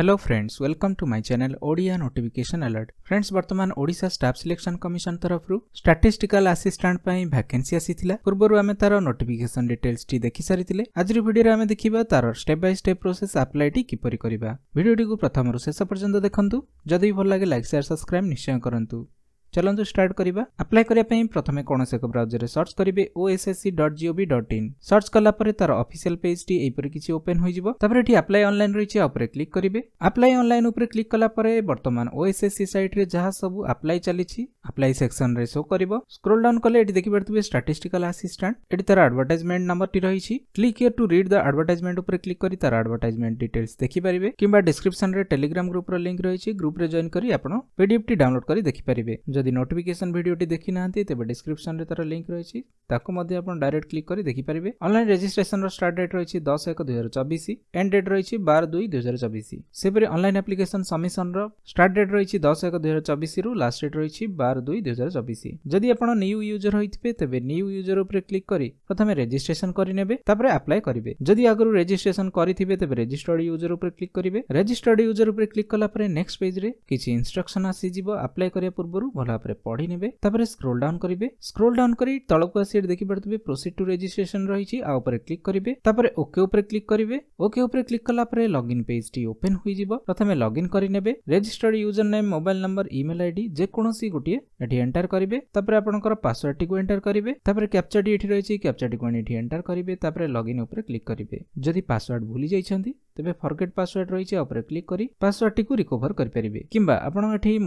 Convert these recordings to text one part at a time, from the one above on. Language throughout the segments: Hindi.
hello friends welcome to my channel Odia notification alert friends वर्तमान ओडिशा स्टाफ सिलेक्शन कमिशन तरफ स्टाटिस्टिकल आसिस्टांट ପାଇଁ ଭ୍ୟାକେନ୍ସି ଆସିଥିଲା ପୂର୍ବରୁ ଆମେ ତାର ନୋଟିଫିକେସନ ଡିଟେଲ୍ସ ଟି ଦେଖି ସାରିଥିଲେ ଆଜିର ଭିଡ଼ିଓରେ ଆମେ ଦେଖିବା ତାର ଷ୍ଟେପ୍ ବାଇ ଷ୍ଟେପ୍ ପ୍ରୋସେସ୍ ଆପ୍ଲାଇଟି କିପରି କରିବା ଭିଡ଼ିଓଟିକୁ ପ୍ରଥମରୁ ଶେଷ ପର୍ଯ୍ୟନ୍ତ ଦେଖନ୍ତୁ ଯଦି ଭଲ ଲାଗେ ଲାଇକ୍ ସେୟାର ସବସ୍କ୍ରାଇବ୍ ନିଶ୍ଚୟ କରନ୍ତୁ ଚାଲନ୍ତୁ ଷ୍ଟାର୍ଟ କରିବା ଆପ୍ଲାଏ କରିବା ପାଇଁ ପ୍ରଥମେ କୌଣସି ଏକ ବ୍ରାଉଜରରେ ସର୍ଚ୍ଚ କରିବେ O S S C dot G O V dot in search କଲା ପରେ ତାର ଅଫିସିଆଲ ପେଜ୍ଟି ଏହିପରି କିଛି ଓପେନ୍ ହୋଇଯିବ ତାପରେ ଏଠି ଆପ୍ଲାଏ ଅନଲାଇନ୍ ରହିଛି ୟା ଉପରେ କ୍ଲିକ୍ କରିବେ ଆପ୍ଲାଏ ଅନଲାଇନ୍ ଉପରେ କ୍ଲିକ୍ କଲା ପରେ ବର୍ତ୍ତମାନ ଓ ଏସ୍ ଏସ୍ ସି ସାଇଟ୍ରେ ଯାହା ସବୁ ଆପ୍ଲାଏ ଚାଲିଛି ଆପ୍ଲାଏ ସେକ୍ସନ୍ରେ ଶୋ କରିବ ସ୍କ୍ରୋଲ୍ ଡାଉନ୍ କଲେ ଏଠି ଦେଖିପାରୁଥିବେ ଷ୍ଟାଟିଷ୍ଟିକାଲ ଆସିଷ୍ଟାଣ୍ଟ ଏଠି ତାର ଆଡଭର୍ଟାଇଜମେଣ୍ଟ ନମ୍ବରଟି ରହିଛି click here to read the advertisement ଉପରେ କ୍ଲିକ୍ କରି ତାର ଆଡଭର୍ଟାଇଜମେଣ୍ଟ ଡିଟେଲ୍ସ ଦେଖିପାରିବେ କିମ୍ବା ଡିସ୍କ୍ରିପ୍ସନ୍ରେ ଟେଲିଗ୍ରାମ ଗ୍ରୁପ୍ର ଲିଙ୍କ୍ ରହିଛି ଗ୍ରୁପ୍ରେ ଜଏନ୍ କରି ଆପଣ ପିଡିଏଫ୍ଟି ଡାଉନଲୋଡ୍ କରି ଦେଖିପାରିବେ ଯଦି যদি নোটিফিকেশন ভিডিওটি দেখি না তবে ডিসক্রিপশন তার লিঙ্ক রয়েছে তাকে আপনার ডাইরেক্ট ক্লিক করে দেখিপারে অনলাইন রেজিষ্ট্রেসন স্টার্ট ডেট রয়েছে দশ এক দুই হাজার চবিশ এন্ড ডেট রয়েছে বার দুই দুই হাজার চবিশ সেপরি online application submission start date রয়েছে দশ এক দুই হাজার চবিশ রু লাস্ট ডেট রয়েছে বার দুই দুই হাজার চবিশ যদি আপনার নিউ ইউজর হয়ে তবে নিউ ইউজর উপরে ক্লিক করে প্রথমে রেজিষ্ট্রেসন করে নেবে তারপরে আপ্লাই করবে যদি আগর রেজিষ্ট্রেসন করে তবে রেজিস্টার্ড ইউজর উপরে ক্লিক করবে রেজিস্টার্ড ইউজর উপরে ক্লিক কলাপরে নেক্সট পেজ রে কিছু ইনস্ট্রকশন আসিযোগ আপ্লাই করা পূর্ব ভাল खोलापुर पढ़ी ने स्क्रोल डाउन करेंगे स्क्रोल डाउन कर तल आस देखिए प्रोसीड टू रेजिट्रेसन रही क्लिक करेंगे ओके क्लिक करेंगे ओके क्लिक कलापुर लगइन पेज टी ओपेन हो प्रथम लगइन करेंगे registered user name mobile number email आई डेकोसी गोटे एंटर करेंगे आपर पासवर्ड टी एंटर करेंगे कैप्चर टी रही कैप्चर टी एंटर करेंगे लगइन क्लिक करेंगे जदि पासवर्ड भूली जाइए तेज फर्गेट पासवर्ड रही क्लिक कर पासवर्ड टी रिकर करेंगे किंवा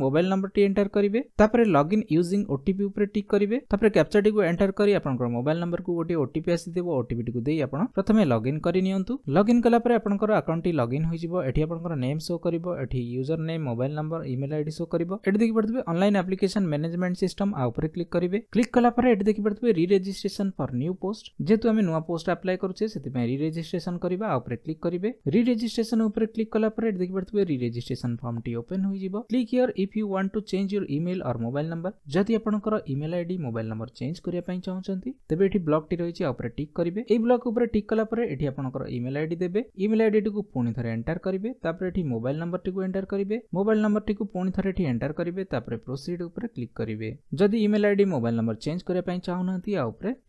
मोबाइल नंबर टी एंटर करेंगे তপরে লগইন यूजिंग ওটিপি উপরে টিক করিবে তপরে ক্যাপচাটি কো এন্টার করি আপনকৰ মোবাইল নম্বৰ কো ওটিপি আসি দেৱ ওটিপিটি কো দি আপন প্ৰথমে লগইন কৰি নিয়ন্তু লগইন কৰা পাৰে আপনকৰ একাউণ্ট লগইন হৈ যাব এঠী আপনকৰ नेम শ্ব কৰিব এঠী username mobile number email ID show কৰিব এটি দেখি পঢ়িব অনলাইন এপ্লিকেচন মেনেজমেন্ট সিস্টেম আৰু ওপৰে ক্লিক করিবে ক্লিক কৰা পাৰে এটি দেখি পঢ়িব ৰিৰেজিষ্ট্ৰেচন ফৰ নিউ পোষ্ট যেতু আমি নৱ পোষ্ট এপ্লাই কৰোছে সেতে মই ৰিৰেজিষ্ট্ৰেচন কৰিব আৰু ওপৰে ক্লিক করিবে ৰিৰেজিষ্ট্ৰেচন ওপৰে ক্লিক কৰা পাৰে এটি দেখি পঢ়িব ৰিৰেজিষ্ট্ৰেচন ফৰ্মটি ওপেন হৈ যাব click here if you want to change email mobile number जदि आपंकर email ID mobile number change करने चाहते तेज ये ब्लग टी रही है टिक करेंगे यही ब्लग उपर टिक कलापर ये आपंकर इमेल आईडी देते इमेल आईडी को पुणी थे एंटर करेंगे मोबाइल नंबर टी एंटर करेंगे मोबाइल नंबर टी पुणी थे एंटर करेंगे प्रोसीड उपर क्लिक करेंगे जदि email ID mobile number change करने चाहूना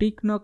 टिक न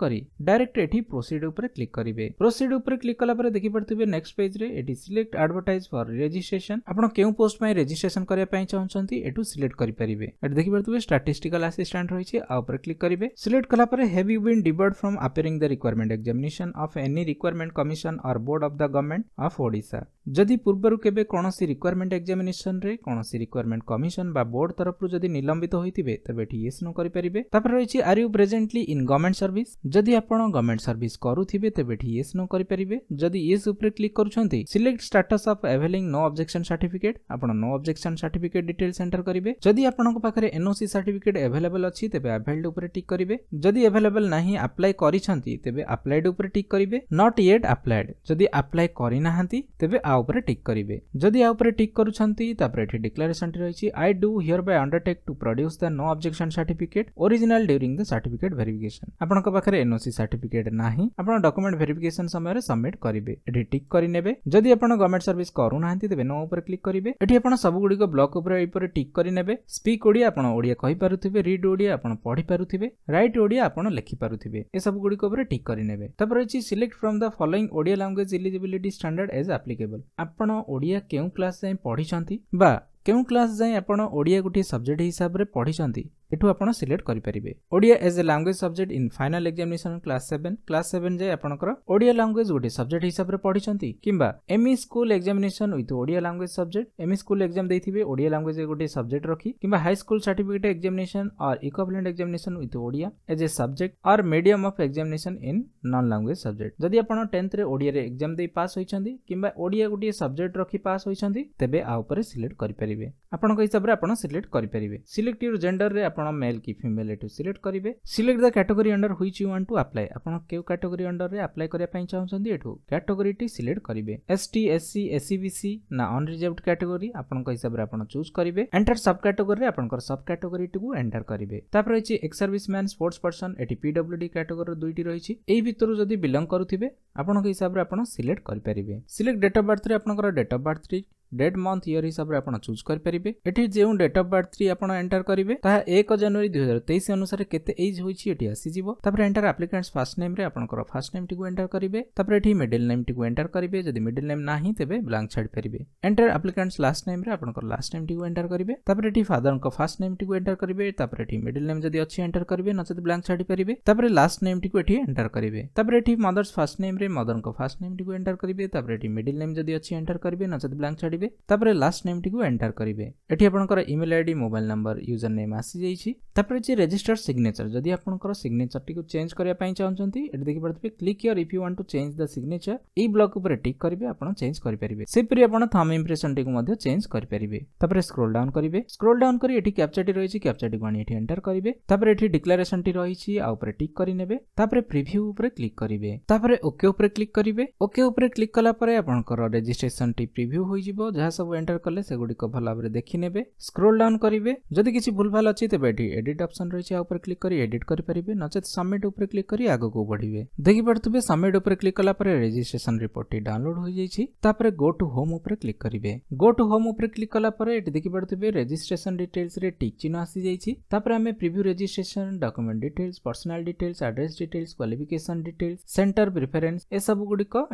डायरेक्ट ये प्रोसीड उपर क्लिक करेंगे प्रोसीड उपर क्लिक कलापर देखिपे नेक्स्ट पेज ये सिलेक्ट आडभटाइज फर रेजिट्रेसन आप क्यों पोस्ट रेजिट्रेसन करने चाहते सिलेक्ट करेंगे ଦେଖିପାରୁଥିବେ ଷ୍ଟାଟିଷ୍ଟିକାଲ ଆସିଷ୍ଟାଣ୍ଟ ରହିଛି ଆଉ ଉପରେ କ୍ଲିକ୍ କରିବେ ସିଲେକ୍ଟ କଲା ପରେ have you been debarred from appearing the recruitment examination of any recruitment commission or board of the government of Odisha ଯଦି ପୂର୍ବରୁ କେବେ କୌଣସି ରିକ୍ୱାରମେଣ୍ଟ ଏକ୍ଜାମିନେସନ୍ରେ କୌଣସି ରିକ୍ୱାରମେଣ୍ଟ କମିଶନ୍ ବା ବୋର୍ଡ ତରଫରୁ ଯଦି ନିଲମ୍ବିତ ହୋଇଥିବେ ତେବେ ଏଠି ୟେସ୍ ନୋ କରିପାରିବେ ତାପରେ ରହିଛି are you presently in government service ଯଦି ଆପଣ ଗଭର୍ଣ୍ଣମେଣ୍ଟ ସର୍ଭିସ୍ କରୁଥିବେ ତେବେ ଏଠି ୟେସ୍ ନୋ କରିପାରିବେ ଯଦି ୟେସ୍ ଉପରେ କ୍ଲିକ୍ କରୁଛନ୍ତି select status of availing no objection certificate ଆପଣ no objection certificate details enter କରିବେ ଯଦି ଆପଣଙ୍କ ପାଖରେ আপনার এনওসি সার্টিফিকেট এভেলেবল অছি তেবে এভেলড উপরে টিক করবে যদি এভেলেবল না আপ্লাই করেছেন তেবে আপ্লাইড উপরে টিক করবে নট ইয়েট ଆପ୍ଲାଏଡ଼୍ ଯଦି ଆପ୍ଲାଏ କରିନାହାନ୍ତି ତେବେ তেবে ଉପରେ উপরে କରିବେ ଯଦି ଆ ଉପରେ উপরে କରୁଛନ୍ତି ତାପରେ ଏଠି এটি ରହିଛି I do do by by undertake to produce the no objection certificate original during the certificate verification ଆପଣଙ୍କ ପାଖରେ ଏନ୍ଓସି ସାର୍ଟିଫିକେଟ୍ ନାହିଁ ଆପଣ ଡକୁମେଣ୍ଟ ଭେରିଫିକେସନ୍ ସମୟରେ ସବମିଟ୍ କରିବେ ଏଠି ଟିକ୍ କରିନେବେ ଯଦି ଆପଣ ଗଭର୍ଣ୍ଣମେଣ୍ଟ ସର୍ଭିସ୍ କରୁନାହାନ୍ତି ତେବେ ନୋ ଉପରେ କ୍ଲିକ୍ କରିବେ ଏଠି ଆପଣ ସବୁଗୁଡ଼ିକ ବ୍ଲକ୍ ଉପରେ ଏହିପରି ଟିକ୍ କରିନେବେ ସ୍ପିକ୍ ଓଡ଼ିଆ ଆପଣ ଓଡ଼ିଆ କହିପାରୁଥିବେ ରିଡ୍ ଓଡ଼ିଆ ଆପଣ ପଢ଼ିପାରୁଥିବେ ରାଇଟ୍ ଓଡ଼ିଆ ଆପଣ ଲେଖିପାରୁଥିବେ ଏସବୁ ଗୁଡ଼ିକ ଉପରେ ଠିକ୍ କରିନେବେ ତାପରେ ରହିଛି select from the following Odia language eligibility standard as applicable ଆପଣ ଓଡ଼ିଆ କେଉଁ କ୍ଲାସ୍ ଯାଏଁ ପଢ଼ିଛନ୍ତି ବା କେଉଁ କ୍ଲାସ୍ ଯାଏଁ ଆପଣ ଓଡ଼ିଆ ଗୋଟିଏ ସବଜେକ୍ଟ ହିସାବରେ ପଢ଼ିଛନ୍ତି ଏଠୁ ଆପଣ ସିଲେକ୍ଟ କରିପାରିବେ Odia as a language subject in final examination class seven class seven ଯାଏ ଆପଣଙ୍କର ଓଡ଼ିଆ ଲାଙ୍ଗୁଏଜ ଗୋଟେ ସବଜେକ୍ଟ ହିସାବରେ ପଢ଼ିଛନ୍ତି କିମ୍ବା ME school examination with Odia language subject ME school exam ଦେଇଥିବେ ଓଡ଼ିଆ ଲାଙ୍ଗୁଏଜ ଗୋଟେ ସବଜେକ୍ଟ ରଖି କିମ୍ବା high school certificate examination or equivalent examination with Odia as a subject or medium of examination in non language subject ଯଦି ଆପଣ ଟେନ୍ଥରେ ଓଡ଼ିଆରେ ଏକ୍ଜାମ ଦେଇ ପାସ୍ ହୋଇଛନ୍ତି କିମ୍ବା ଓଡ଼ିଆ ଗୋଟିଏ ସବଜେକ୍ଟ ରଖି ପାସ୍ ହୋଇଛନ୍ତି ତେବେ ଆ ଉପରେ ସିଲେକ୍ଟ କରିପାରିବେ ଆପଣଙ୍କ ହିସାବରେ ଆପଣ ସିଲେକ୍ଟ କରିପାରିବେ ସିଲେକ୍ଟିଭ୍ ଜେଣ୍ଡରରେ ଆପଣ ଆପଣ ମେଲ୍ କି ଫିମେଲ୍ ଏଠୁ ସିଲେକ୍ଟ କରିବେ select the category under which you want to apply ଆପଣ କେଉଁ କ୍ୟାଟେଗୋରୀ ଅଣ୍ଡରରେ ଆପ୍ଲାଏ କରିବା ପାଇଁ ଚାହୁଁଛନ୍ତି ଏଠୁ କ୍ୟାଟେଗୋରୀଟି ସିଲେକ୍ଟ କରିବେ S T S C S C B C ନା ଅନରିଜର୍ଭଡ କ୍ୟାଟେଗୋରୀ ଆପଣଙ୍କ ହିସାବରେ ଆପଣ ଚୁଜ୍ କରିବେ ଏଣ୍ଟର ସବ୍ କ୍ୟାଟେଗୋରୀରେ ଆପଣଙ୍କର ସବ୍ କ୍ୟାଟେଗୋରୀଟିକୁ ଏଣ୍ଟର କରିବେ ତାପରେ ରହିଛି ex service man sports person ଏଠି ପିଡବ୍ଲ୍ୟୁଡି କ୍ୟାଟେଗୋରୀର ଦୁଇଟି ରହିଛି ଏହି ଭିତରୁ ଯଦି ବିଲଙ୍ଗ କରୁଥିବେ ଆପଣଙ୍କ ହିସାବରେ ଆପଣ ସିଲେକ୍ଟ କରିପାରିବେ ସିଲେକ୍ଟ ଡେଟ୍ ଅଫ୍ ବାର୍ଥରେ ଆପଣଙ୍କର ଡେଟ୍ ଅଫ୍ ବାର୍ଥଟି डेट मंथ इयर हिसाब से आप चूज करेंगे ये जो डेट अफ बर्थ थ्री आप एंटर करेंगे एक जानुरी दुई हजार तेईस अनुसार केज होतीपर एंटर आप्लिकेन्ट्स फास्ट नेम आप फास्ट नेम टी एंटर करेंगे ये मिडिल नेम टी एंटर करेंगे जब मिडिल नेम ना तेज ब्लांक छाड़ पारे एंटर आप्लिकेन्ट्स लास्ट नेम आपर लास्ट नेम टी एंटर करेंगे ये फादर फास्ट नेम टी एंटर करेंगे मिडिल नेम जब अच्छी एंटर करेंगे ना ब्लांक छाड़ पारे लास्ट नेम टी एंटर करेंगे mother's first name mother first name टी एंटर करेंगे मिडिल नेम जब अच्छी एंटर करेंगे ना ब्लांक छाड़ କରିବେ ତାପରେ ଲାଷ୍ଟ ନେମ୍ଟିକୁ ଏଣ୍ଟର କରିବେ ଏଠି ଆପଣଙ୍କର email ID mobile number user name ଆସିଯାଇଛି ତାପରେ ଯେ ରେଜିଷ୍ଟର୍ଡ ସିଗ୍ନେଚର ଯଦି ଆପଣଙ୍କର ସିଗ୍ନେଚରଟିକୁ ଚେଞ୍ଜ କରିବା ପାଇଁ ଚାହୁଁଛନ୍ତି ଏଠି ଦେଖିପାରୁଥିବେ click here if you want to change the signature ଏଇ ବ୍ଲକ୍ ଉପରେ ଟିକ୍ କରିବେ ଆପଣ ଚେଞ୍ଜ କରିପାରିବେ ସେପରି ଆପଣ ଥମ୍ ଇମ୍ପ୍ରେସନଟିକୁ ମଧ୍ୟ ଚେଞ୍ଜ କରିପାରିବେ ତାପରେ ସ୍କ୍ରୋଲ ଡାଉନ୍ କରିବେ ସ୍କ୍ରୋଲ ଡାଉନ୍ କରି ଏଠି କ୍ୟାପ୍ଚାଟି ରହିଛି କ୍ୟାପ୍ଚାଟିକୁ ଆଣି ଏଠି ଏଣ୍ଟର କରିବେ ତାପରେ ଏଠି ଡିକ୍ଲାରେସନଟି ରହିଛି ଆଉ ଉପରେ ଟିକ୍ କରିନେବେ ତାପରେ ପ୍ରିଭ୍ୟୁ ଉପରେ କ୍ଲିକ୍ କରିବେ ତାପରେ ଓକେ ଉପରେ କ୍ଲିକ୍ କରିବେ ଓକେ ଉପରେ କ୍ଲିକ୍ କଲା ପରେ ଆପଣଙ୍କର ରେଜିଷ୍ଟ୍ରେସନଟି ପ୍ରିଭ୍ୟୁ ହୋଇଯିବ जहाँ सब एंटर कले सेगुड़िक भल भाव में देखिने स्क्रोल डाउन करेंगे जदि किसी भूलभाल अच्छी तेज ये एडिट अप्सन रही है क्लिक कर एडिट करेंगे नचे सबमिट उपर क्लिक कर आग को बढ़े देखिपे सबमिट उपर क्लिक कलापर रेजिट्रेसन रिपोर्ट टी डाउनलोड हो जाए गो टू होम उपर क्लिक करेंगे गो टू होम उपर क्लिक कलापर देखी देखिपे रेजिट्रेसन डिटेल्स टिक चिन्ह आसी जाइए आम preview registration document details personal details address details qualification details centre preference ए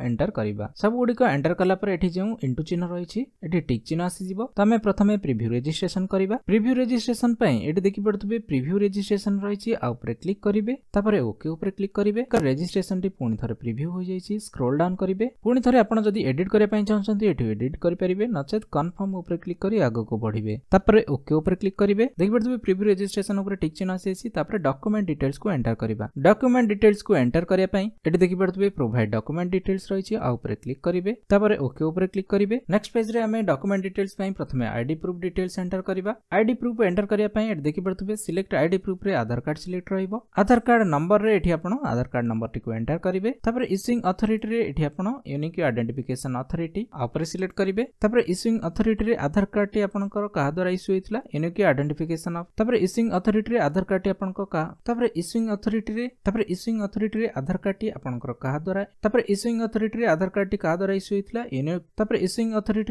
एंटर करवा सब गुड़िक एंटर कलापर ये जो इंटू चिन्ह रही टिक चिन्ह आसीज तो आम प्रथम प्रिव्यू रेजिट्रेसन करवा प्रिव्यू रेजिट्रेसन देखी पड़े प्रिव्यू रेजिट्रेसन रही क्लिक करेंगे ओके क्लिक करेंगे रेजिट्रेसन पुणी थे प्रिव्यू हो जाए स्क्रोल डाउन करेंगे पुणी थे आपड़ एडिट करने चाहते ये एडिट करेंगे नचे कनफर्म क्लिक कर आगक बढ़े ओके क्लिक करेंगे देखी पड़े प्रिव्यू रेजिट्रेसन टिक चिन्ह आई डकुमेंट डिटेल्स को एंटर करवा डकुमेंट डिटेल्स को एंटर करने प्रोभाइड डकुमेंट डिटेल्स रही क्लिक करेंगे ओके क्लिक करेंगे नेक्स्ट पेज केस्रे आम डकुमेंट डिटेल्स प्रथम आईडी प्रूफ डिटेल्स एंटर करवा आईडी प्रूफ एंटर करने देखिपे सिलेक्ट आईडी प्रूफ में आधार कार्ड सिलेक्ट रही आधार कार्ड नंबर में ये आप आधार कार्ड नंबर टी एंटर करेंगे इश्यूंग अथरीट ये आप यूनिक आइडेंटिफिकेशन अथरीट सिलेक्ट करेंगे इश्यूंग अथरीट आधार कार्ड टी आपर क्या द्वारा इश्यू होता unique identification issuing authority Aadhaar card टी आप issuing authority issuing authority Aadhaar card टी आप क्या द्वारा इश्यूंग अथरीट आधार कार्ड टी क्या द्वारा इश्यू होता यूनिक इश्यूंग अथरीट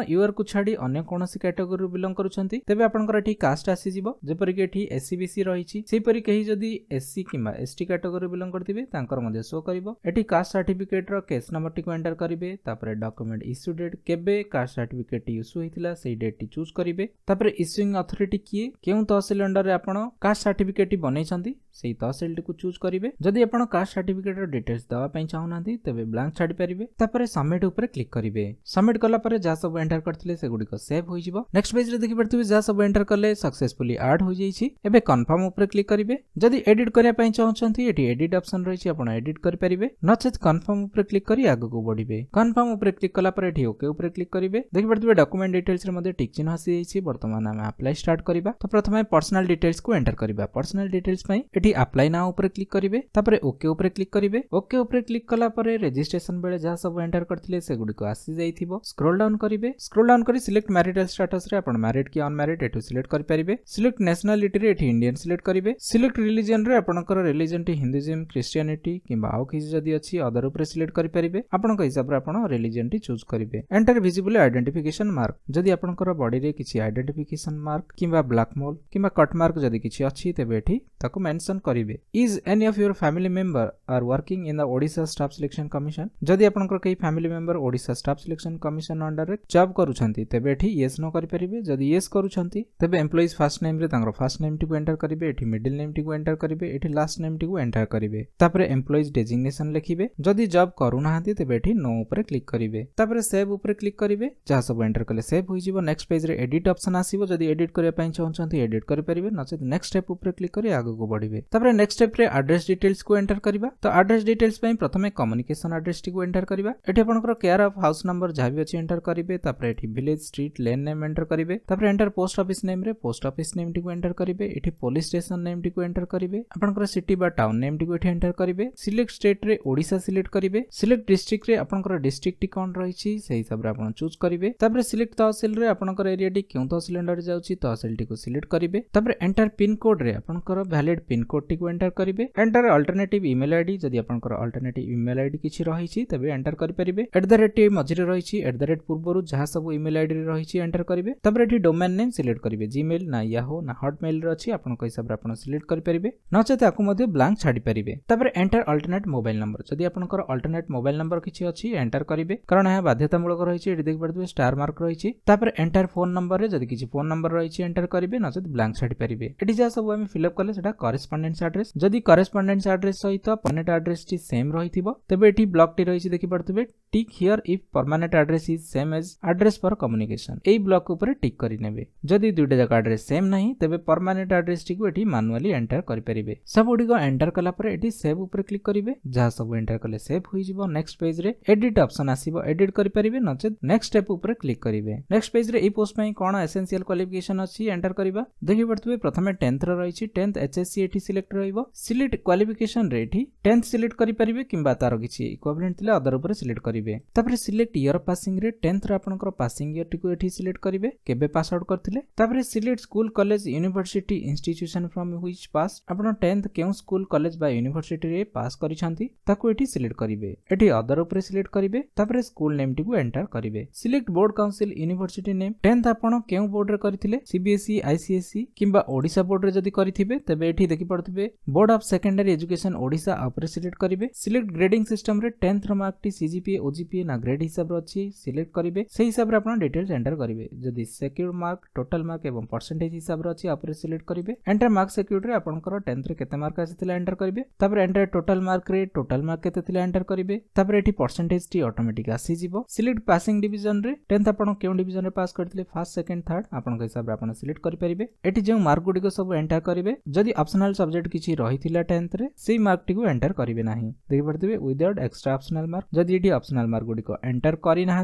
ୟୁଆର୍କୁ ଛାଡ଼ି ଅନ୍ୟ କୌଣସି କ୍ୟାଟେଗୋରୀରୁ ବିଲଙ୍ଗ କରୁଛନ୍ତି ତେବେ ଆପଣଙ୍କର ଏଠି କାଷ୍ଟ ଆସିଯିବ ଯେପରିକି ଏଠି ଏସ୍ସି ବିସି ରହିଛି ସେହିପରି କେହି ଯଦି ଏସ୍ସି କିମ୍ବା ଏସ୍ଟି କ୍ୟାଟେଗୋରୀ ବିଲଙ୍ଗ କରିଥିବେ ତାଙ୍କର ମଧ୍ୟ ଶୋ କରିବ ଏଠି କାଷ୍ଟ ସାର୍ଟିଫିକେଟ୍ର କେସ୍ ନମ୍ବରଟିକୁ ଏଣ୍ଟର କରିବେ ତାପରେ ଡକ୍ୟୁମେଣ୍ଟ ଇସ୍ୟୁ ଡେଟ୍ କେବେ କାଷ୍ଟ ସାର୍ଟିଫିକେଟ୍ଟି ଇସ୍ୟୁ ହୋଇଥିଲା ସେଇ ଡେଟ୍ଟି ଚୁଜ୍ କରିବେ ତାପରେ ଇସ୍ୟୁଇଂ ଅଥରିଟି କିଏ କେଉଁ ତହସିଲ ଅଣ୍ଡରରେ ଆପଣ କାଷ୍ଟ ସାର୍ଟିଫିକେଟ୍ଟି ବନେଇଛନ୍ତି ସେଇ ତହସିଲଟିକୁ ଚୁଜ୍ କରିବେ ଯଦି ଆପଣ କାଷ୍ଟ ସାର୍ଟିଫିକେଟ୍ର ଡିଟେଲ୍ସ ଦେବା ପାଇଁ ଚାହୁଁନାହାନ୍ତି ତେବେ ବ୍ଲାଙ୍କ ଛାଡ଼ିପାରିବେ ତାପରେ ସବମିଟ୍ ଉପରେ କ୍ଲିକ୍ କରିବେ ସବମିଟ୍ କଲା ପରେ ଯାହା ସବୁ एंटर करते सेगुड़िक सेव हो नेक्स्ट पेज देखी जहाँ सब एंटर कले सक्सेसफुली आड हो जाए कनफर्म उपर क्लिक करेंगे जदि एडिट करने चाहते ये एडिट अप्सन रही आप एडिट करेंगे नचे कनफर्म उपर क्लिक कर आगे बढ़े कनफर्म उपर क्लिक कलापर ओके उपर क्लिक करेंगे देखिपे डकुमेंट डिटेल्स टिक चिन्ह आसी बर्तमान आम आप्लाय स्टार्ट करवा तो प्रथम पर्सनाल डिटेल्स को एंटर करवा पर्सनाल डिटेल्स ये आप्लाय ना उपर क्लिक करेंगे ओके उपर क्लिक करेंगे ओके उपर क्लिक कलापर रेजिट्रेसन बेले जहाँ सब एंटर करते सेगुड़िक आसी जाइए स्क्रोल डाउन करेंगे ସ୍କ୍ରୋଲ୍ ଡାଉନ୍ କରି ସିଲେକ୍ଟ ମ୍ୟାରିଟାଲ ଷ୍ଟାଟସରେ ଆପଣ ମ୍ୟାରିଡ୍ କି ଅନମ୍ୟାରିଡ୍ ଏଠୁ ସିଲେକ୍ଟ କରିପାରିବେ ସିଲେକ୍ଟ ନ୍ୟାସନାଲିଟିରେ ଏଠି ଇଣ୍ଡିଆନ୍ ସିଲେକ୍ଟ କରିବେ ସିଲେକ୍ଟ ରିଲିଜନ୍ରେ ଆପଣଙ୍କର ରିଲିଜନ୍ଟି ହିନ୍ଦୁଜିମ୍ ଖ୍ରୀଷ୍ଟିଆନିଟି କିମ୍ବା ଆଉ କିଛି ଯଦି ଅଛି ଅଦର ଉପରେ ସିଲେକ୍ଟ କରିପାରିବେ ଆପଣଙ୍କ ହିସାବରେ ଆପଣ ରିଲିଜନ୍ଟି ଚୁଜ୍ କରିବେ ଏଣ୍ଟର ଭିଜିବୁଲ ଆଇଡେଣ୍ଟିଫିକେସନ୍ ମାର୍କ ଯଦି ଆପଣଙ୍କର ବଡିରେ କିଛି ଆଇଡେଣ୍ଟିଫିକେସନ୍ ମାର୍କ କିମ୍ବା ବ୍ଲାକ୍ମୋଲ୍ କିମ୍ବା କଟ୍ ମାର୍କ ଯଦି କିଛି ଅଛି ତେବେ ଏଠି ତାକୁ ମେନସନ୍ କରିବେ is any of your family member are working in the Odisha staff selection commission ଯଦି ଆପଣଙ୍କର କେହି family member Odisha staff selection commission ଅଣ୍ଡରରେ जब करुँच तेज येस न करेंगे जदि येस करेंगे employee's first name first name टी एंटर करेंगे ये मिडिल नेम टी एंटर करेंगे ये लास्ट नेम टी एंटर करेंगे एम्प्लयिज डेजिग्नेसन लिखे जदि जब करूना तेज नो उ क्लिक करेंगे सेव उ क्लिक करेंगे जहाँ सब एंटर कले सेव हो नेक्स्ट पेज में एडिट अप्सन आसो जदि एडिट करने चाहते एडिट करेंगे नचे नेक्स्ट स्टेप क्लिक कर आगे बढ़े नेक्स्ट स्टेप आड्रेस डिटेल्स को एंटर करवा तो आड्रेस डिटेल्स प्रथम कम्युनिकेशन आड्रेस टी एंटर करवा ये आपर अफ हाउस नंबर जहाँ भी अच्छे एंटर करेंगे ତାପରେ ଏଠି village street lane name enter କରିବେ ତାପରେ ଏଣ୍ଟର ପୋଷ୍ଟ ଅଫିସ୍ ନେମ୍ରେ ପୋଷ୍ଟ ଅଫିସ୍ ନେମ୍ଟିକୁ ଏଣ୍ଟର କରିବେ ଏଠି ପୋଲିସ ଷ୍ଟେସନ୍ ନେମ୍ଟିକୁ ଏଣ୍ଟର କରିବେ ଆପଣଙ୍କର ସିଟି ବା ଟାଉନ୍ ନେମ୍ଟିକୁ ଏଠି ଏଣ୍ଟର କରିବେ ସିଲେକ୍ଟ ଷ୍ଟେଟ୍ରେ ଓଡ଼ିଶା ସିଲେକ୍ଟ କରିବେ ସିଲେକ୍ଟ ଡିଷ୍ଟ୍ରିକ୍ଟରେ ଆପଣଙ୍କର ଡିଷ୍ଟ୍ରିକ୍ଟଟି କ'ଣ ରହିଛି ସେହି ହିସାବରେ ଆପଣ ଚୁଜ୍ କରିବେ ତାପରେ ସିଲେକ୍ଟ ତହସିଲରେ ଆପଣଙ୍କର ଏରିଆଟି କେଉଁ ତହସିଲ ଅଣ୍ଡରରେ ଯାଉଛି ତହସିଲଟିକୁ ସିଲେକ୍ଟ କରିବେ ତାପରେ ଏଣ୍ଟର ପିନ୍କୋଡ଼ରେ ଆପଣଙ୍କର ଭ୍ୟାଲିଡ୍ ପିନ୍କୋଡ଼ଟିକୁ ଏଣ୍ଟର କରିବେ ଏଣ୍ଟର ଅଲ୍ଟରନେଟିଭ୍ ଇମେଲ୍ ଆଇଡି ଯଦି ଆପଣଙ୍କର ଅଲ୍ଟରନେଟିଭ୍ ଇମେଲ୍ ଆଇଡି କିଛି ରହିଛି ତେବେ ଏଣ୍ଟର କରିପାରିବେ ଏଟ୍ ଦ ରେଟ୍ ମଝିରେ ରହିଛି ଏଟ୍ ଦ ରେଟ୍ ପୂର୍ବରୁ ଯାହା ଯାହା ସବୁ ଇମେଲ ଆଇଡିରେ ରହିଛି ଏଣ୍ଟର କରିବେ ତାପରେ ଏଠି ଡୋମେନ୍ ନେମ୍ ସିଲେକ୍ଟ କରିବେ ଜିମେଲ ନା ୟାହୋ ନା ହଟମେଲରେ ଅଛି ଆପଣଙ୍କ ହିସାବରେ ଆପଣ ସିଲେକ୍ଟ କରିପାରିବେ ନଚେତ ଆକୁ ମଧ୍ୟ ବ୍ଲାଙ୍କ ଛାଡ଼ିପାରିବେ ତାପରେ ଏଣ୍ଟର ଅଲ୍ଟରନେଟ୍ ମୋବାଇଲ ନମ୍ବର ଯଦି ଆପଣଙ୍କର ଅଲ୍ଟରନେଟ୍ ମୋବାଇଲ ନମ୍ବର କିଛି ଅଛି ଏଣ୍ଟର କରିବେ କାରଣ ଏହା ବାଧ୍ୟତାମୂଳକ ରହିଛି ଏଠି ଦେଖିପାରୁଥିବେ ଷ୍ଟାର ମାର୍କ ରହିଛି ତାପରେ ଏଣ୍ଟର ଫୋନ ନମ୍ବରରେ ଯଦି କିଛି ଫୋନ ନମ୍ବର ରହିଛି ଏଣ୍ଟର କରିବେ ନଚେତ ବ୍ଲାଙ୍କ ଛାଡ଼ିପାରିବେ ଏଠି ଯାହା ସବୁ ଆମେ ଫିଲ୍ଅପ୍ କଲେ ସେଟା କରେସ୍ପଣ୍ଡେନ୍ସ ଆଡ୍ରେସ୍ ଯଦି କରେସ୍ପଣ୍ଡେନ୍ସ ଆଡ୍ରେସ୍ ସହିତ ପର୍ମାନେଣ୍ଟ ଆଡ୍ରେସ୍ଟି ସେମ୍ ରହିଥିବ ତେବେ ଏଠି ବ୍ଲକ୍ଟି ରହିଛି ଦେଖିପାରୁଥିବେ tick here if permanent address is same as address for communication ଏହି ବ୍ଲକ୍ ଉପରେ ଟିକ୍ କରିନେବେ ଯଦି ଦୁଇଟା ଯାକ ଆଡ୍ରେସ୍ ସେମ୍ ନାହିଁ ତେବେ ପରମାନେଣ୍ଟ ଆଡ୍ରେସ୍ଟିକୁ ଏଠି ମାନୁଆଲି ଏଣ୍ଟର କରିପାରିବେ ସବୁଗୁଡ଼ିକ ଏଣ୍ଟର କଲା ପରେ ଏଠି ସେଭ୍ ଉପରେ କ୍ଲିକ୍ କରିବେ ଯାହା ସବୁ ଏଣ୍ଟର କଲେ ସେଭ୍ ହୋଇଯିବ ନେକ୍ସଟ ପେଜ୍ରେ ଏଡିଟ୍ ଅପସନ୍ ଆସିବ ଏଡିଟ୍ କରିପାରିବେ ନଚେତ୍ ନେକ୍ସଟ ଷ୍ଟେପ୍ ଉପରେ କ୍ଲିକ୍ କରିବେ ନେକ୍ସଟ ପେଜ୍ରେ ଏହି ପୋଷ୍ଟ ପାଇଁ କ'ଣ ଏସେନ୍ସିଆଲ କ୍ୱାଲିଫିକେସନ୍ ଅଛି ଏଣ୍ଟର କରିବା ଦେଖିପାରୁଥିବେ ପ୍ରଥମେ ଟେନ୍ଥର ରହିଛି ଟେନ୍ଥ ଏଚ୍ଏସ୍ସି ଏଠି ସିଲେକ୍ଟ ରହିବ ସିଲେକ୍ଟ କ୍ୱାଲିଫିକେସନ୍ରେ ଏଠି ଟେନ୍ଥ ସିଲେକ୍ଟ କରିପାରିବେ କିମ୍ବା ତାର କିଛି ଇକ୍ୱାବିଲେଣ୍ଟ ଥିଲେ ଅଦର ଉପରେ ସିଲେକ୍ଟ କରିବେ ତାପରେ ସିଲେକ୍ଟ ଇୟର ପାସିଂରେ ଟେନ୍ଥର ଆପଣଙ୍କ पासिंग इयर टी एटी सिलेक्ट करेंगे केवे पास आउट करते select school college university institution from which pass आपड़ा टेन्थ क्यों स्कूल कलेज यूनिभर्सीटे पास करती करेंगे अदर उप सिलेक्ट करेंगे स्कूल नेम टी एंटर करेंगे select board council university name tenth आपड़ क्यों बोर्ड करते सीबीएसई आईसीएससी किसा बोर्ड में जब करेंगे तेज ये देखिपड़े बोर्ड अफ सेकेंडरी एजुकेशन ओडा सिलेक्ट करेंगे सिलेक्ट ग्रेडिंग सिस्टम रे टेन्थ रार्क टी सीजीपीए ओजीपीए ना ग्रेड हिसाब से अच्छी सिलेक्ट करेंगे हिसाब से आप डिटेल्स एंटर करेंगे जदि सिक्योर मार्क टोटाल मार्क और परसेंटेज हिसाब से अच्छी आपरे सिलेक्ट करेंगे एंटर मार्क सिक्योर रे आपनकर 10th मार्क आसीतिला एंटर करेंगे तापर टोटाल मार्क टोटाल मार्क केते एंटर करेंगे तापर परसेंटेज टी ऑटोमेटिक आसी सिलेक्ट पासिंग डिवीजन रे 10th आपण केउ डिवीजन रे पास करते फर्स्ट सेकेंड थार्ड आपनकर हिसाब रे आपण सिलेक्ट करि परिबे एठी मार्क गुडी सब एंटर करेंगे जदि ऑप्शनल सब्जेक्ट किछि रहिथिला 10th रे सेई मार्क टी को एंटर करेंगे नाही देखि परथिबे विदाउट एक्स्ट्रा मार्क जदि एठी ऑप्शनल मार्क गुडी एंटर करना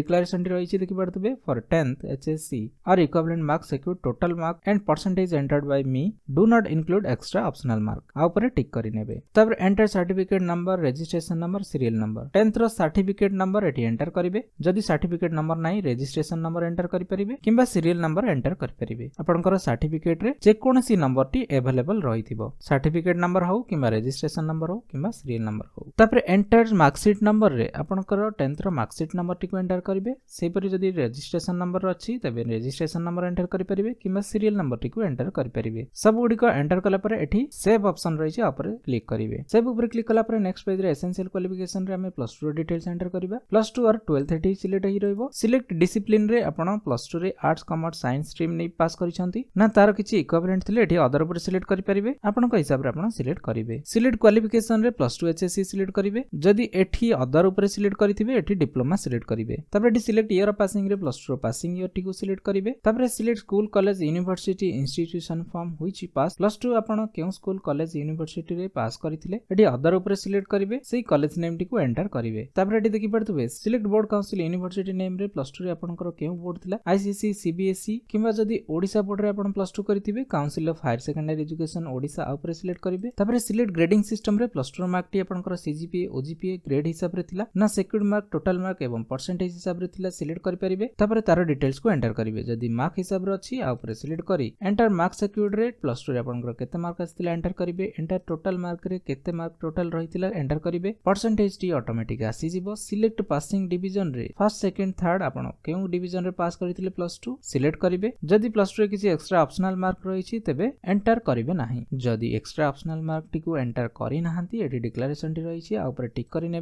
डिक्लेयर percentage ରହିଛି ଦେଖିପାରୁଥିବେ for 10th HSC or equivalent mark secure total mark and percentage entered by me do not include extra optional mark आ ऊपर टिक କରି ନେବେ ତାପରେ enter certificate number registration number serial number 10th ର certificate number ଏଠି enter କରିବେ ଯଦି certificate number ନାହିଁ registration number enter କରିପାରିବେ କିମ୍ବା serial number enter କରିପାରିବେ ଆପଣଙ୍କର certificate ରେ ଯେକୌଣସି number ଟି available ରହିଥିବ certificate number ହଉ କିମ୍ବା registration number ହଉ କିମ୍ବା serial number ହଉ ତାପରେ enter mark sheet number ରେ ଆପଣଙ୍କର 10th ର mark sheet number ଟିକୁ enter କରିବେ ସେହିପରି ଯଦି ରେଜିଷ୍ଟ୍ରେସନ ନମ୍ବର ଅଛି ତେବେ ରେଜିଷ୍ଟ୍ରେସନ ନମ୍ବର ଏଣ୍ଟର କରିପାରିବେ କିମ୍ବା ସିରିଏଲ ନମ୍ବରଟିକୁ ଏଣ୍ଟର କରିପାରିବେ ସବୁଗୁଡ଼ିକ ଏଣ୍ଟର କଲା ପରେ ଏଠି ସେଭ୍ ଅପସନ୍ ରହିଛି ଉପରେ କ୍ଲିକ୍ କରିବେ ସେଭ୍ ଉପରେ କ୍ଲିକ୍ କଲା ପରେ ନେକ୍ସଟ ପେଜରେ ଏସେନ୍ସିଆଲ କ୍ୱାଲିଫିକେସନରେ ଆମେ ପ୍ଲସ୍ ଟୁ ଡିଟେଲ୍ସ ଏଣ୍ଟର କରିବା ପ୍ଲସ୍ ଟୁ ଆର୍ ଟୁଏଲ୍ଥ ଏଠି ସିଲେକ୍ଟ ହେଇ ରହିବ ସିଲେକ୍ଟ ଡିସିପ୍ଲିନରେ ଆପଣ ପ୍ଲସ୍ ଟୁରେ ଆର୍ଟ୍ସ କମର୍ସ ସାଇନ୍ସ ଷ୍ଟ୍ରିମ୍ ନେଇ ପାସ୍ କରିଛନ୍ତି ନା ତାର କିଛି ଇକ୍ୱାଭଲେଣ୍ଟ ଥିଲେ ଏଠି ଅଦର ଉପରେ ସିଲେକ୍ଟ କରିପାରିବେ ଆପଣଙ୍କ ହିସାବରେ ଆପଣ ସିଲେକ୍ଟ କରିବେ ସିଲେକ୍ଟ କ୍ୱାଲିଫିକେସନରେ ପ୍ଲସ୍ ଟୁ ଏଚ୍ଏସ୍ସି ସିଲେକ୍ଟ କରିବେ ଯଦି ଏଠି ଅଦର ଉପରେ ସିଲେକ୍ଟ କରିଥିବେ ଏଠି ଡିପ୍ଲୋମା ସିଲେକ୍ଟ କରିବେ ତାପରେ ଏଠି सिलेक्ट इयर पासिंग रे प्लस टू पासिंग इयर टी को सिलेक्ट करिवे तापर select school college university institution from हुई पास प्लस टू आपण केउ स्कूल कॉलेज यूनिवर्सिटी रे पास करथिले एठी अदर ऊपर सिलेक्ट करिवे सेही कॉलेज नेम टी को एंटर करिवे तापर एठी देखि पड़तुवे select board council university name रे प्लस टू रे आपनकर केउ बोर्ड थिला आईसीसी सीबीएसई किंबा जदि ओडिसा बोर्ड रे आपण प्लस टू करिथिबे council of higher secondary education Odisha आ ऊपर सिलेक्ट करिवे तापर सिलेक्ट ग्रेडिंग सिस्टम रे प्लस टू मार्क टी आपनकर सीजीपीए ओजीपीए ग्रेड हिसाब रे थिला ना सेक्युर्ड मार्क टोटल मार्क एवं परसेंटेज हिसाब रे थिला सिलेक्ट करेंगे परिबे तार डिटेल्स को एंटर करिबे जदि मार्क हिसाब रे अछि आ सिलेक्ट करी एंटर मार्क सिक्योर्ड रे प्लस टू रे अपन मार्क आसीला एंटर करिबे एंटर टोटल मार्क रे केते मार्क टोटल रहितिला एंटर करिबे परसेंटेज टी ऑटोमेटिक आसी सिलेक्ट पासिंग डिवीजन रे फर्स्ट सेकंड थर्ड अपन केउ डिवीजन पास करितिले प्लस 2 सिलेक्ट करिबे जदि प्लस 2 रे किछि एक्स्ट्रा मार्क रहिछि तबे एंटर करिबे नाही जदि एक्स्ट्रा ऑप्शनल मार्क टी एंटर करना ये एडी डिक्लेरेशन टी रहिछि आ ऊपर टिक करि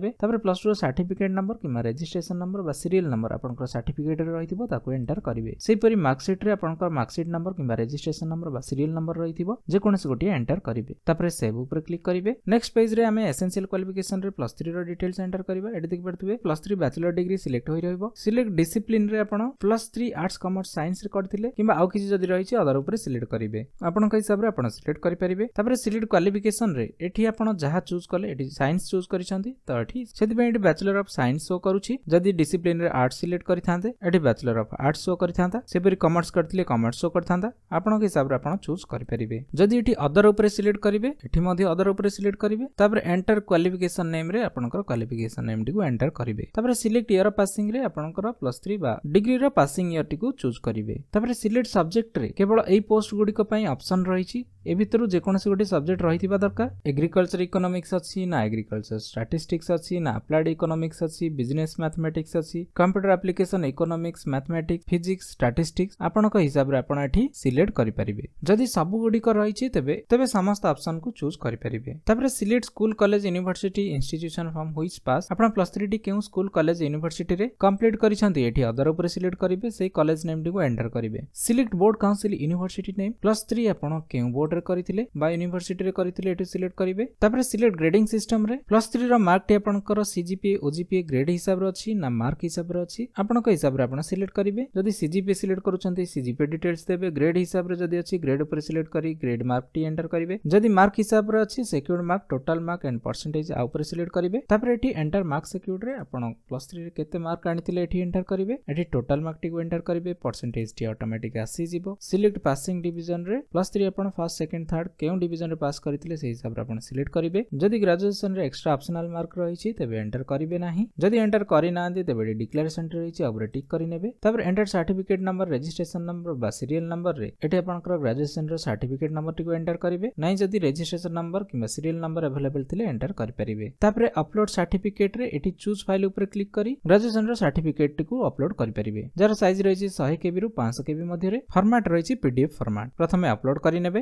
प्लस 2 रो नंबर किमा रजिस्ट्रेशन नंबर बा नंबर আপনক সার্টিফিকেট রই দিব তা কো এন্টার করিবে সেইপরি মার্কশিট রে আপনক মার্কশিট নাম্বার কিবা রেজিস্ট্রেশন নাম্বার বা সিরিয়াল নাম্বার রই দিব যে কোন সে গটি এন্টার করিবে তারপরে সেভ উপরে ক্লিক করিবে নেক্সট পেজ রে আমি এসেনশিয়াল কোয়ালিফিকেশন রে প্লাস 3 র ডিটেইলস এন্টার করিবা এদিক প দেখতে প্লাস 3 ব্যাচেলর ডিগ্রি সিলেক্ট হই রইবো সিলেক্ট ডিসিপ্লিন রে আপন plus 3 arts commerce science record থিলে কিবা আউ কিজি যদি রইচি अदर উপরে সিলেক্ট করিবে আপন ক হিসাব রে আপন সিলেক্ট করি পারিবে তারপরে সিলেক্ট কোয়ালিফিকেশন রে এઠી আপন যাহা চুজ করলে এটি সাইন্স চুজ করিছந்தி তো এઠી সেটি ব্যাচেলর অফ সাইন্স শো করুচি যদি ডিসিপ্লিন রে আর্টস सिलेक्ट करते बैचलर अफ आर्ट शो करता सेपरि कमर्स करते कमर्स शो करता आपं हिसाब से आज चूज करें जदि ये अदर उप सिलेक्ट करेंगे इटी अदर उप सिलेक्ट करेंगे एंटर क्वाफिकेसन नेम्रे आपर क्वाफिकेसन नेम टी एंटर करेंगे सिलेक्ट इयर पासिंग में आपंकर प्लस थ्री डिग्री रसींग इयर टी चूज करेंगे सिलेक्ट सब्जेक्ट में केवल यही पोस्ट गुड़िकाई अप्सन रही ए भितर जो गोटे सब्जेक्ट रही दरकार एग्रिकलचर इकोनोमिक्स अच्छी ना एग्रिकलचर स्टाटिस्टिक्स अच्छी ना अप्लाइड इकोनोमिक्स अच्छी बिजनेस मैथमेटिक्स अच्छी computer computer application economics mathematics physics statistics ଆପଣଙ୍କ ହିସାବରେ ଆପଣ ଏଠି ସିଲେକ୍ଟ କରିପାରିବେ ଯଦି ସବୁଗୁଡ଼ିକ ରହିଛି ତେବେ ତେବେ ସମସ୍ତ ଅପସନକୁ ଚୁଜ୍ କରିପାରିବେ ତାପରେ select school college university institution from which pass ଆପଣ ପ୍ଲସ୍ ଥ୍ରୀଟି କେଉଁ ସ୍କୁଲ କଲେଜ ୟୁନିଭର୍ସିଟିରେ କମ୍ପ୍ଲିଟ୍ କରିଛନ୍ତି ଏଠି ଅଦର ଉପରେ ସିଲେକ୍ଟ କରିବେ ସେଇ କଲେଜ ନେମ୍ଟିକୁ ଏଣ୍ଟର କରିବେ select board council university name plus three ଆପଣ କେଉଁ ବୋର୍ଡରେ କରିଥିଲେ ବା ୟୁନିଭର୍ସିଟିରେ କରିଥିଲେ ଏଠି ସିଲେକ୍ଟ କରିବେ ତାପରେ ସିଲେକ୍ଟ ଗ୍ରେଡିଂ ସିଷ୍ଟମରେ ପ୍ଲସ୍ ଥ୍ରୀର ମାର୍କଟି ଆପଣଙ୍କର ସିଜିପିଏ ଓଜିପିଏ ଗ୍ରେଡ୍ ହିସାବରେ ଅଛି ନା ମାର୍କ ହିସାବରେ ଅଛି আপনক হিসাব রে আপনা সিলেক্ট করিবে যদি সিজিপি সিলেক্ট করুছন তে সিজিপি ডিটেইলস দেবে গ্রেড হিসাব রে যদি আচি গ্রেড ওপরে সিলেক্ট করি গ্রেড ম্যাপ টি এন্টার করিবে যদি মার্ক হিসাব রে আচি secured mark total mark and percentage আ ওপরে সিলেক্ট করিবে তাপরে এটি এন্টার মার্ক সিকিউরড রে আপনা +3 কেতে মার্ক আনি থিলে এটি এন্টার করিবে এটি টোটাল মার্ক টি এন্টার করিবে পার্সেন্টেজ টি অটোমেটিক আসি জিবো সিলেক্ট পাসিং ডিভিশন রে +3 আপনা ফার্স্ট সেকেন্ড থার্ড কেও ডিভিশন রে পাস করি থিলে সেই হিসাব রে আপনা সিলেক্ট করিবে যদি গ্রাজুয়েশন রে এক্সট্রা অপশনাল মার্ক রহিছি তেবে এন্টার করিবে নাহি যদি এন্টার করি না তেবে ডিক্লেয়ার 센터 ৰেচি অপৰেটিক কৰি নেবে তাৰ পাৰ enter certificate number registration number বা সিরিয়াল নম্বৰ ৰে এটি আপোনাকৰ গ্ৰেজুয়েশ্চনৰ সার্টিফিকেট নম্বৰটো এণ্টাৰ কৰিবে নাই যদি ৰেজিষ্ট্ৰেচন নম্বৰ কিবা সিরিয়াল নম্বৰ এভেলেবল থিলে এণ্টাৰ কৰি পৰিবে তাৰ পাৰ আপলোড সার্টিফিকেট ৰে এটি চুজ ফাইল ওপৰ ক্লিক কৰি গ্ৰেজুয়েশ্চনৰ সার্টিফিকেটটো আপলোড কৰি পৰিবে যাৰ সাইজ ৰেচি 100kb ৰু 500kb মধ্যৰে ফৰমট ৰেচি PDF ফৰমট প্ৰথমে আপলোড কৰি নেবে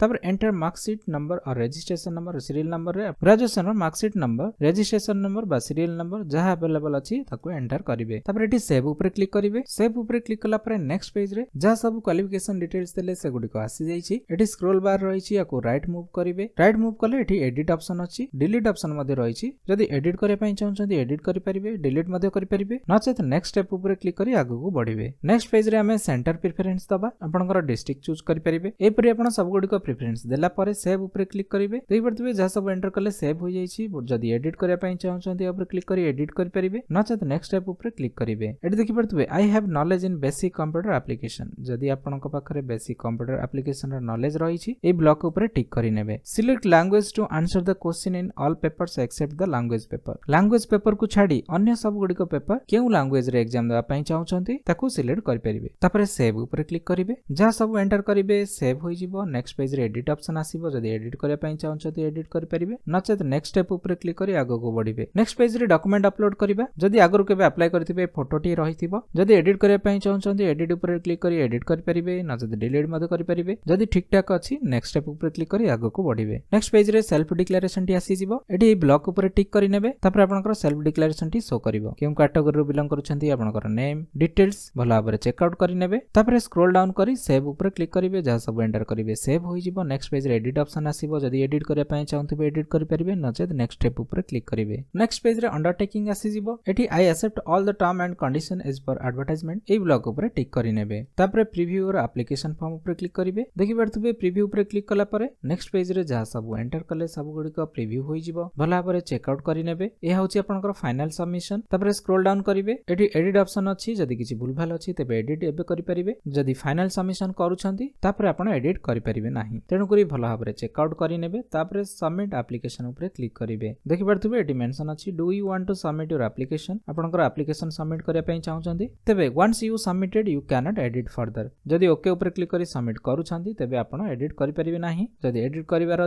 तापर एंटर मार्कसीट नंबर और रेजिट्रेसन नंबर सीरीयल नंबर रे graduation marksheet number registration number बा सीरीयल नंबर जहां अवेलेबल अछि ताको एंटर करिवे तापर एटी सेव ऊपर क्लिक करिवे सेव ऊपर क्लिक कला पर नेक्स्ट पेज रे जहां सब क्वालिफिकेशन डिटेल्स देले से गुडी को आसी जाई छि एटी स्क्रॉल बार रही छि आको राइट मूव करिवे राइट मूव कले एटी एडिट ऑप्शन अछि डिलीट ऑप्शन मधे रही छि जदी एडिट करे पई चाहौ छथि एडिट करि परिवे डिलीट मधे करि परिवे नचेत नेक्स्ट स्टेप ऊपर क्लिक करी आगु को बढिवे नेक्स्ट पेज रे हमें सेंटर प्रेफरेंस दबा अपनकर डिस्ट्रिक्ट चूज करि परिवे एपरि अपन सब गुडी को प्रिफरेन्स देखे सेव उ क्लिक करेंगे देखिए जहाँ सब एंटर कले सेव हो जाए एडिट करने चाहते क्लिक कर एडिट करेंगे नचे नेक्स्ट स्टेप उप क्लिक करेंगे ये देखिए I have knowledge in basic computer application जदि आपखे बेसिक कंप्यूटर आप्लिकेसन रलेज रही ब्लक टिक करे select language to answer the question in all paper except the language paper language paper को छाड़ अन्य सब गुड़िक पेपर क्यों लांगुएज एक्जाम देखा चाहते सिलेक्ट करेंगे सेव उप क्लिक करेंगे जहाँ सब एंटर करेंगे सेव हो नेक्ट पेज ପେଜ୍ରେ ଏଡିଟ୍ ଅପସନ୍ ଆସିବ ଯଦି ଏଡିଟ୍ କରିବା ପାଇଁ ଚାହୁଁଛନ୍ତି ଏଡିଟ୍ କରିପାରିବେ ନଚେତ୍ ନେକ୍ସଟ ଷ୍ଟେପ୍ ଉପରେ କ୍ଲିକ୍ କରି ଆଗକୁ ବଢ଼ିବେ ନେକ୍ସଟ ପେଜ୍ରେ ଡକୁମେଣ୍ଟ ଅପଲୋଡ୍ କରିବା ଯଦି ଆଗରୁ କେବେ ଆପ୍ଲାଏ କରିଥିବେ ଫଟୋଟି ରହିଥିବ ଯଦି ଏଡିଟ୍ କରିବା ପାଇଁ ଚାହୁଁଛନ୍ତି ଏଡିଟ୍ ଉପରେ କ୍ଲିକ୍ କରି ଏଡିଟ୍ କରିପାରିବେ ନଚେତ୍ ଡିଲିଟ୍ ମଧ୍ୟ କରିପାରିବେ ଯଦି ଠିକ୍ଠାକ୍ ଅଛି ନେକ୍ସଟ ଷ୍ଟେପ୍ ଉପରେ କ୍ଲିକ୍ କରି ଆଗକୁ ବଢ଼ିବେ ନେକ୍ସଟ ପେଜ୍ରେ ସେଲ୍ଫ ଡିକ୍ଲାରେସନଟି ଆସିଯିବ ଏଠି ଏହି ବ୍ଲକ୍ ଉପରେ ଟିକ୍ କରିନେବେ ତାପରେ ଆପଣଙ୍କର ସେଲ୍ଫ ଡିକ୍ଲାରେସନଟି ସୋ କରିବ କେଉଁ କାଟେଗୋରୀରୁ ବିଲଙ୍ଗ କରୁଛନ୍ତି ଆପଣଙ୍କର ନେମ୍ ଡିଟେଲ୍ସ ଭଲ ଭାବରେ ଚେକ୍ ଆଉଟ୍ କରିନେବେ ତାପରେ ସ୍କ୍ରୋଲ ଡାଉନ୍ କରି ସେଭ୍ ଉପରେ କ୍ଲିକ୍ କରିବେ ଯାହା ସବୁ ଏଣ୍ଟର କରିବେ ସେଭ୍ ହୋଇଯିବ ହୋଇଯିବ ନେକ୍ସଟ ପେଜରେ ଏଡିଟ୍ ଅପସନ୍ ଆସିବ ଯଦି ଏଡିଟ୍ କରିବା ପାଇଁ ଚାହୁଁଥିବେ ଏଡିଟ୍ କରିପାରିବେ ନଚେତ ନେକ୍ସଟ ଷ୍ଟେପ୍ ଉପରେ କ୍ଲିକ୍ କରିବେ ନେକ୍ସଟ ପେଜରେ ଅଣ୍ଡରଟେକିଂ ଆସିଯିବ ଏଠି I accept all the term and condition as per advertisement ଏଇ ବ୍ଲକ୍ ଉପରେ ଟିକ୍ କରିନେବେ ତାପରେ ପ୍ରିଭ୍ୟୁର ଆପ୍ଲିକେସନ ଫର୍ମ ଉପରେ କ୍ଲିକ୍ କରିବେ ଦେଖିପାରୁଥିବେ ପ୍ରିଭ୍ୟୁ ଉପରେ କ୍ଲିକ୍ କଲା ପରେ ନେକ୍ସଟ ପେଜରେ ଯାହା ସବୁ ଏଣ୍ଟର କଲେ ସବୁ ଗୁଡିକ ପ୍ରିଭ୍ୟୁ ହୋଇଯିବ ଭଲ ଭାବରେ ଚେକ୍ଆଉଟ୍ କରିନେବେ ଏହା ହେଉଛି ଆପଣଙ୍କର ଫାଇନାଲ ସବମିସନ ତାପରେ ସ୍କ୍ରୋଲ ଡାଉନ୍ କରିବେ ଏଠି ଏଡିଟ୍ ଅପସନ୍ ଅଛି ଯଦି କିଛି ଭୁଲଭାଲ ଅଛି ତେବେ ଏଡିଟ୍ ଏବେ କରିପାରିବେ ଯଦି ଫାଇନାଲ ସବମିସନ କରୁଛନ୍ତି ତାପରେ ଆପଣ ଏଡିଟ୍ କରିପାରିବେ ନାହିଁ तेणुक भल भाव में चेकआउट करेपर सबमिट आप्लिकेसन क्लिक करेंगे देखिपे मेनसन अच्छी do you want to submit your application आपर आप्लिकेसन सबमिट करने चाहते तेज once you submitted you cannot edit further जदि ओके क्लिक कर सबमिट करुँच तेज आपड़ एडिट करेंगे ना जदि एडिट करार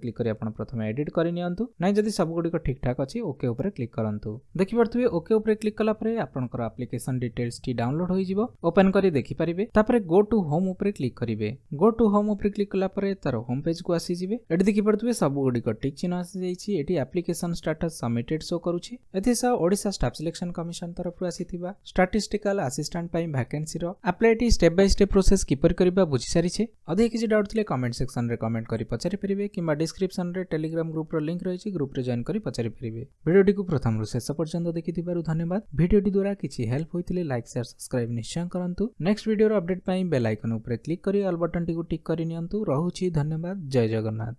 क्लिक कर प्रथम एडिट करनी सबगुड़ ठीक ठाक अच्छी ओके क्लिक करूँ देखिपे ओके क्लिक कलापर आपर आप्लिकेसन डिटेल्स टी डाउनलोड होपेन कर देखिपारे गो टू होम उपरे क्लिक करेंगे गो टू होम उपरे क्लिक 클릭ລະ परे तर હોમપેજ કુ આસી જીબે એટી દેખી પડતબે સબ ગોડી કો ઠીક ચીના આસી જઈ ચી એટી એપ્લિકેશન સ્ટેટસ સબમિટેડ શો કરુચી એથી સા ઓડિસા સ્ટેટસ સેલેક્શન કમિશન તરફ આસી થીબા સ્ટેટિસ્ટિકલ આસિસ્ટન્ટ પાય વેકેન્સી રો એપ્લાયટી સ્ટેપ બાય સ્ટેપ પ્રોસેસ કીપર કરીબા બુજી સરી છે અધિક કિસી ડાઉટ થલે કમેન્ટ સેક્શન રે કમેન્ટ કરી પછારી પરિબે કીમાં ડિસ્ક્રિપ્શન રે ટેલિગ્રામ ગ્રુપ રો લિંક રહી ચી ગ્રુપ રે જોઈન કરી પછારી પરિબે વિડિયોટી કુ પ્રથમ રો શેષ પર્જંત દેખી દીપરુ ધન્યવાદ વિડિયોટી દ્વારા કિચી હેલ્પ હોઈતલે લાઈક શેર સબસ્ક્રાઇબ નિશ્ચય કરંતુ નેક્સ્ટ વિડિયો રો અપડેટ પાય બેલ આઇકન ઉપર ક્લિક કરી ઓલ બટન ટી કુ ટિક કરી तो रहुची धन्यवाद जय जगन्नाथ